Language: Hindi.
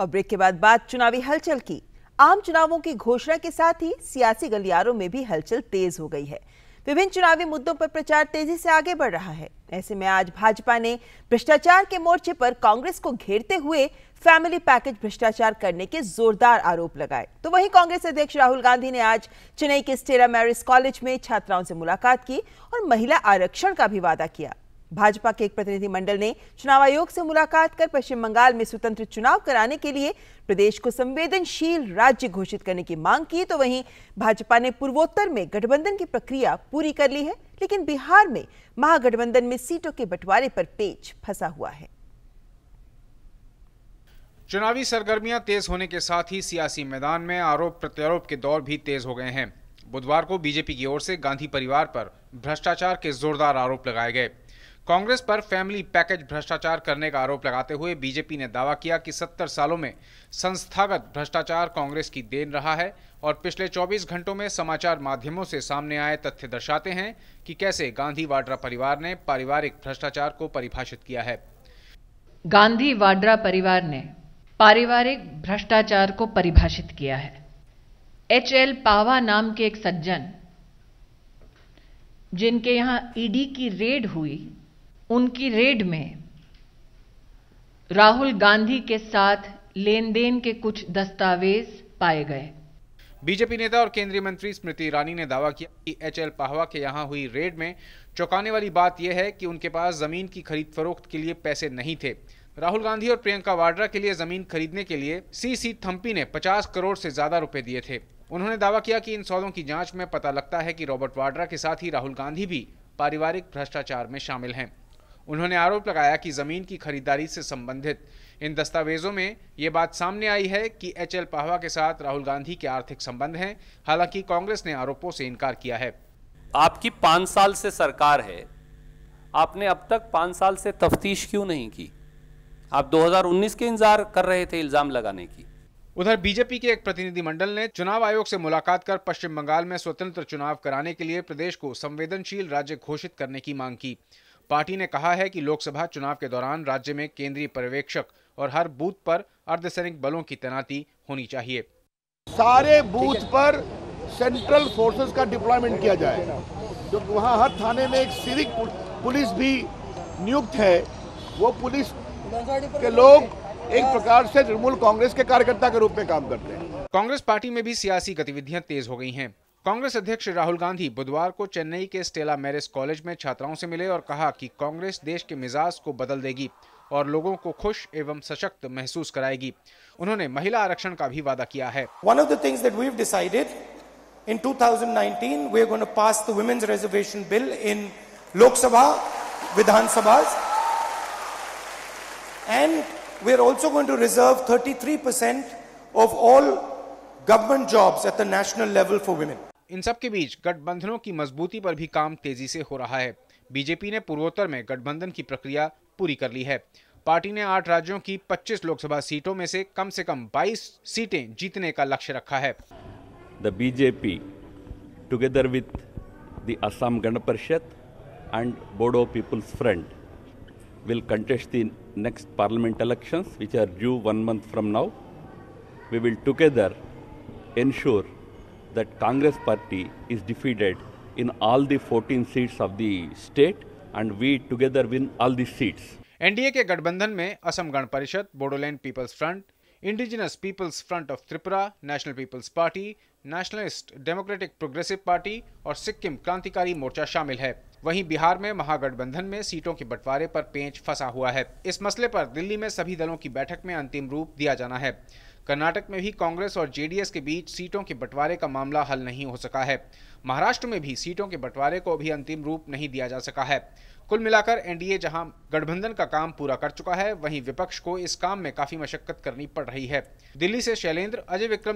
और ब्रेक के बाद बात चुनावी हलचल की आम चुनावों की घोषणा के साथ ही सियासी गलियारों में भी हलचल तेज हो गई है विभिन्न चुनावी मुद्दों पर प्रचार तेजी से आगे बढ़ रहा है ऐसे में आज भाजपा ने भ्रष्टाचार के मोर्चे पर कांग्रेस को घेरते हुए फैमिली पैकेज भ्रष्टाचार करने के जोरदार आरोप लगाए तो वहीं कांग्रेस अध्यक्ष राहुल गांधी ने आज चेन्नई के स्टेरा मैरिस कॉलेज में छात्राओं से मुलाकात की और महिला आरक्षण का भी वादा किया भाजपा के एक प्रतिनिधिमंडल ने चुनाव आयोग से मुलाकात कर पश्चिम बंगाल में स्वतंत्र चुनाव कराने के लिए प्रदेश को संवेदनशील राज्य घोषित करने की मांग की तो वहीं भाजपा ने पूर्वोत्तर में गठबंधन की प्रक्रिया पूरी कर ली है लेकिन बिहार में महागठबंधन में सीटों के बंटवारे पर पेच फंसा हुआ है चुनावी सरगर्मियां तेज होने के साथ ही सियासी मैदान में आरोप प्रत्यारोप के दौर भी तेज हो गए हैं बुधवार को बीजेपी की ओर से गांधी परिवार पर भ्रष्टाचार के जोरदार आरोप लगाए गए कांग्रेस पर फैमिली पैकेज भ्रष्टाचार करने का आरोप लगाते हुए बीजेपी ने दावा किया कि 70 सालों में संस्थागत भ्रष्टाचार कांग्रेस की देन रहा है और पिछले 24 घंटों में समाचार माध्यमों से सामने आए तथ्य दर्शाते हैं कि कैसे गांधी वाड्रा परिवार ने पारिवारिक भ्रष्टाचार को परिभाषित किया है गांधी वाड्रा परिवार ने पारिवारिक भ्रष्टाचार को परिभाषित किया है एच एल पावा नाम के एक सज्जन जिनके यहाँ ईडी की रेड हुई उनकी रेड में राहुल गांधी के साथ लेन देन के कुछ दस्तावेज पाए गए बीजेपी नेता और केंद्रीय मंत्री स्मृति ईरानी ने दावा किया कि एच एल पाहवा के यहां हुई रेड में चौंकाने वाली बात यह है कि उनके पास जमीन की खरीद फरोख्त के लिए पैसे नहीं थे राहुल गांधी और प्रियंका वाड्रा के लिए जमीन खरीदने के लिए सी सी थम्पी ने 50 करोड़ से ज्यादा रुपए दिए थे उन्होंने दावा किया कि इन सौदों की जांच में पता लगता है कि रॉबर्ट वाड्रा के साथ ही राहुल गांधी भी पारिवारिक भ्रष्टाचार में शामिल हैं उन्होंने आरोप लगाया कि ज़मीन की खरीदारी से संबंधित इन दस्तावेजों में ये बात सामने आई है कि एच एल पाहवा के साथ राहुल गांधी के आर्थिक संबंध हैं हालांकि कांग्रेस ने आरोपों से इनकार किया है आपकी पांच साल से सरकार है आपने अब तक पांच साल से तफ्तीश क्यों नहीं की आप 2019 के इंतजार कर रहे थे इल्जाम लगाने की उधर बीजेपी के एक प्रतिनिधिमंडल ने चुनाव आयोग से मुलाकात कर पश्चिम बंगाल में स्वतंत्र चुनाव कराने के लिए प्रदेश को संवेदनशील राज्य घोषित करने की मांग की पार्टी ने कहा है कि लोकसभा चुनाव के दौरान राज्य में केंद्रीय पर्यवेक्षक और हर बूथ पर अर्धसैनिक बलों की तैनाती होनी चाहिए सारे बूथ पर सेंट्रल फोर्सेस का डिप्लॉयमेंट किया जाए जो तो वहाँ हर थाने में एक सिविक पुलिस भी नियुक्त है वो पुलिस के लोग एक प्रकार से तृणमूल कांग्रेस के कार्यकर्ता के रूप में काम करते हैं कांग्रेस पार्टी में भी सियासी गतिविधियां तेज हो गई हैं कांग्रेस अध्यक्ष राहुल गांधी बुधवार को चेन्नई के स्टेला मैरिस कॉलेज में छात्राओं से मिले और कहा कि कांग्रेस देश के मिजाज को बदल देगी और लोगों को खुश एवं सशक्त महसूस कराएगी उन्होंने महिला आरक्षण का भी वादा किया है one of the things that we decided in 2019 we are pass the women's reservation bill in Lok Sabha Vidhan Sabha and we are also going to reserve 33% of all इन सब के बीच गठबंधनों की मजबूती पर भी काम तेजी से हो रहा है बीजेपी ने पूर्वोत्तर में गठबंधन की प्रक्रिया पूरी कर ली है पार्टी ने आठ राज्यों की 25 लोकसभा सीटों में से कम से कम 22 सीटें जीतने का लक्ष्य रखा है the BJP together with the Assam Gana Parishad and Bodo people's front will contest the next parliament elections which are due one month from now we will together ensure that Congress party is defeated in all the 14 seats of the state and we together win all the seats. NDA के गठबंधन में Assam Gana Parishad Bodoland people's front indigenous people's front of Tripura national people's party nationalist democratic progressive party और सिक्किम क्रांतिकारी मोर्चा शामिल है वहीं बिहार में महागठबंधन में सीटों के बंटवारे पर पेंच फंसा हुआ है इस मसले पर दिल्ली में सभी दलों की बैठक में अंतिम रूप दिया जाना है कर्नाटक में भी कांग्रेस और जेडीएस के बीच सीटों के बंटवारे का मामला हल नहीं हो सका है महाराष्ट्र में भी सीटों के बंटवारे को अभी अंतिम रूप नहीं दिया जा सका है कुल मिलाकर एनडीए जहां गठबंधन का काम पूरा कर चुका है वहीं विपक्ष को इस काम में काफी मशक्कत करनी पड़ रही है दिल्ली से शैलेंद्र अजय विक्रम